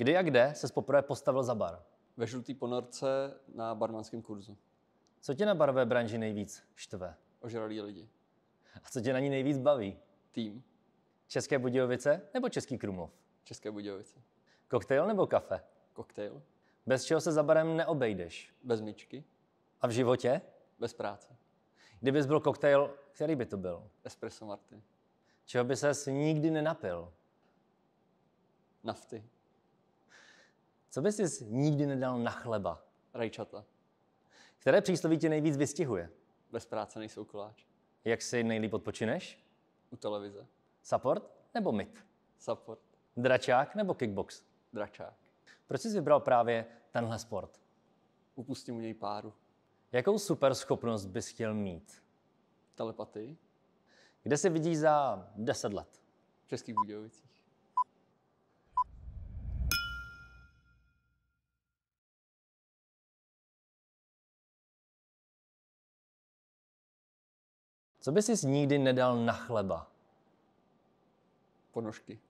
Kdy a kde se poprvé postavil za bar? Ve žlutý ponorce na barmanském kurzu. Co tě na barové branži nejvíc štve? Ožralí lidi. A co tě na ní nejvíc baví? Tým. České Budějovice nebo Český Krumlov? České Budějovice. Koktejl nebo kafe? Koktejl. Bez čeho se za barem neobejdeš? Bez myčky. A v životě? Bez práce. Kdybys byl koktejl, který by to byl? Espresso Martin. Čeho by ses nikdy nenapil? Nafty. Co bys jsi nikdy nedal na chleba? Rajčata. Které přísloví tě nejvíc vystihuje? Bez práce nejsou koláč. Jak si nejlíp odpočineš? U televize. Support nebo mit? Support. Dračák nebo kickbox? Dračák. Proč jsi vybral právě tenhle sport? Upustím u něj páru. Jakou super schopnost bys chtěl mít? Telepatii. Kde se vidíš za 10 let? V Českých Budějovicích. Co by si nikdy nedal na chleba? Ponožky.